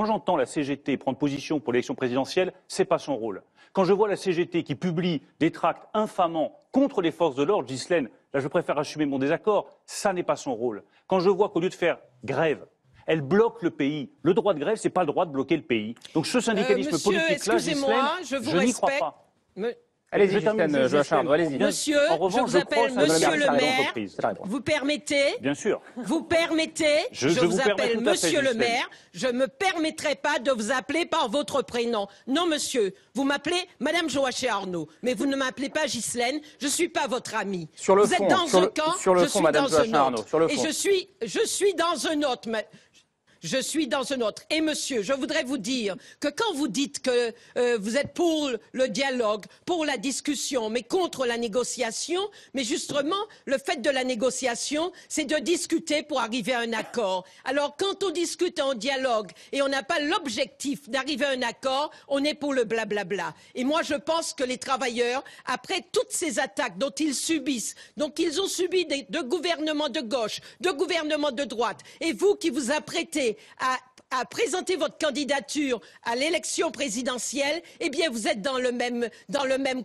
Quand j'entends la CGT prendre position pour l'élection présidentielle, ce n'est pas son rôle. Quand je vois la CGT qui publie des tracts infamants contre les forces de l'ordre, Ghislaine, là je préfère assumer mon désaccord, ça n'est pas son rôle. Quand je vois qu'au lieu de faire grève, elle bloque le pays. Le droit de grève, ce n'est pas le droit de bloquer le pays. Donc ce syndicalisme euh, politique là, je, vous je n'y crois pas. Allez-y, Justine euh, allez-y. Monsieur, je vous appelle Monsieur le maire. Vous permettez Bien sûr. Vous permettez Je, vous, appelle Monsieur le maire. Je ne me permettrai pas de vous appeler par votre prénom. Non, monsieur, vous m'appelez Madame Joachim Arnaud, mais vous ne m'appelez pas Ghislaine. Je ne suis pas votre amie. Sur le vous êtes dans un camp, je suis dans un autre. Et je suis, je suis dans un autre je suis dans un autre. Et monsieur, je voudrais vous dire que quand vous dites que euh, vous êtes pour le dialogue, pour la discussion, mais contre la négociation, mais justement, le fait de la négociation, c'est de discuter pour arriver à un accord. Alors, quand on discute en dialogue et on n'a pas l'objectif d'arriver à un accord, on est pour le blablabla. Bla Et moi, je pense que les travailleurs, après toutes ces attaques dont ils subissent, donc ils ont subi de gouvernements de gauche, de gouvernements de droite, et vous qui vous apprêtez à à présenter votre candidature à l'élection présidentielle, eh bien, vous êtes dans le même, dans le même